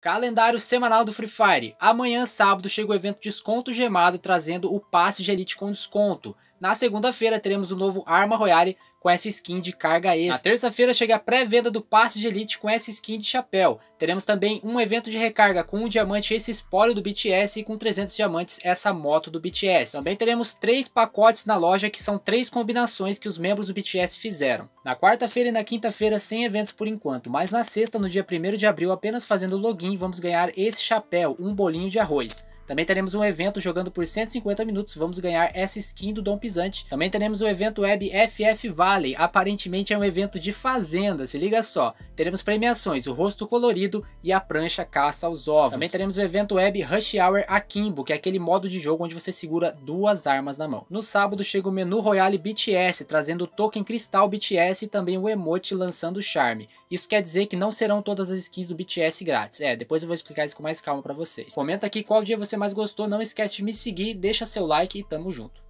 Calendário semanal do Free Fire. Amanhã, sábado, chega o evento Desconto Gemado, trazendo o passe de Elite com desconto. Na segunda-feira, teremos o novo Arma Royale com essa skin de carga extra. Na terça-feira chega a pré-venda do passe de elite com essa skin de chapéu. Teremos também um evento de recarga com um diamante esse espólio do BTS e com 300 diamantes essa moto do BTS. Também teremos três pacotes na loja que são três combinações que os membros do BTS fizeram. Na quarta-feira e na quinta-feira sem eventos por enquanto, mas na sexta, no dia 1 de abril, apenas fazendo login, vamos ganhar esse chapéu, um bolinho de arroz. Também teremos um evento jogando por 150 minutos, vamos ganhar essa skin do Dom Pisante. Também teremos o evento web FF Valley, aparentemente é um evento de fazenda, se liga só. Teremos premiações, o rosto colorido e a prancha caça aos ovos. Também teremos o evento web Rush Hour Akimbo, que é aquele modo de jogo onde você segura duas armas na mão. No sábado chega o menu Royale BTS, trazendo o token Cristal BTS e também o emote lançando charme. Isso quer dizer que não serão todas as skins do BTS grátis. É, depois eu vou explicar isso com mais calma para vocês. Comenta aqui qual dia você mais gostou, não esquece de me seguir, deixa seu like e tamo junto.